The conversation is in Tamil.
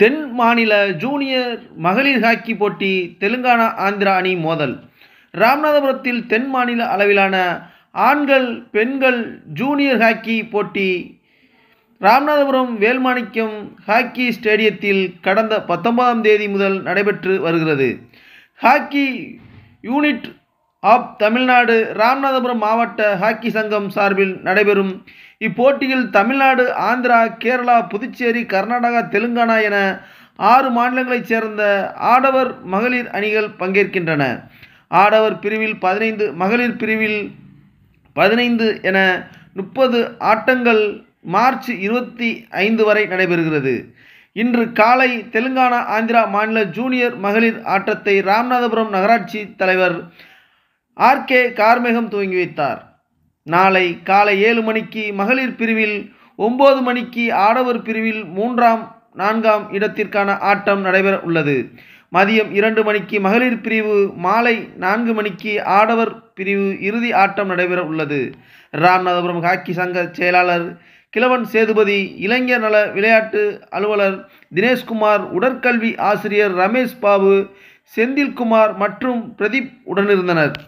தென் மாநில ஜூனியர் மகளிர் ஹாக்கி போட்டி தெலுங்கானா ஆந்திரா அணி மோதல் ராமநாதபுரத்தில் தென் மாநில அளவிலான ஆண்கள் பெண்கள் ஜூனியர் ஹாக்கி போட்டி ராமநாதபுரம் வேல்மாணிக்கம் ஹாக்கி ஸ்டேடியத்தில் கடந்த பத்தொன்பதாம் தேதி முதல் நடைபெற்று வருகிறது hockey unit of Tamil Nadu Ramanathapuram மாவட்ட ஹாக்கி சங்கம் சார்பில் நடைபெறும் இப்போட்டியில் தமிழ்நாடு ஆந்திரா கேரளா புதுச்சேரி கர்நாடகா தெலுங்கானா என ஆறு மாநிலங்களைச் சேர்ந்த ஆடவர் மகளிர் அணிகள் பங்கேற்கின்றன ஆடவர் பிரிவில் பதினைந்து மகளிர் பிரிவில் பதினைந்து என முப்பது ஆட்டங்கள் மார்ச் இருபத்தி ஐந்து வரை நடைபெறுகிறது இன்று காலை தெலுங்கானா ஆந்திரா மாநில ஜூனியர் மகளிர் ஆட்டத்தை ராமநாதபுரம் நகராட்சி தலைவர் ஆர்கே கார்மேகம் துவங்கி வைத்தார் நாளை காலை ஏழு மணிக்கு மகளிர் பிரிவில் ஒம்பது மணிக்கு ஆடவர் பிரிவில் மூன்றாம் நான்காம் இடத்திற்கான ஆட்டம் நடைபெற உள்ளது மதியம் இரண்டு மணிக்கு மகளிர் பிரிவு மாலை நான்கு மணிக்கு ஆடவர் பிரிவு இறுதி ஆட்டம் நடைபெற உள்ளது ராமநாதபுரம் ஹாக்கி சங்க செயலாளர் கிழவன் சேதுபதி இளைஞர் நல விளையாட்டு அலுவலர் தினேஷ்குமார் உடற்கல்வி ஆசிரியர் ரமேஷ் பாபு செந்தில்குமார் மற்றும் பிரதீப் உடனிருந்தனர்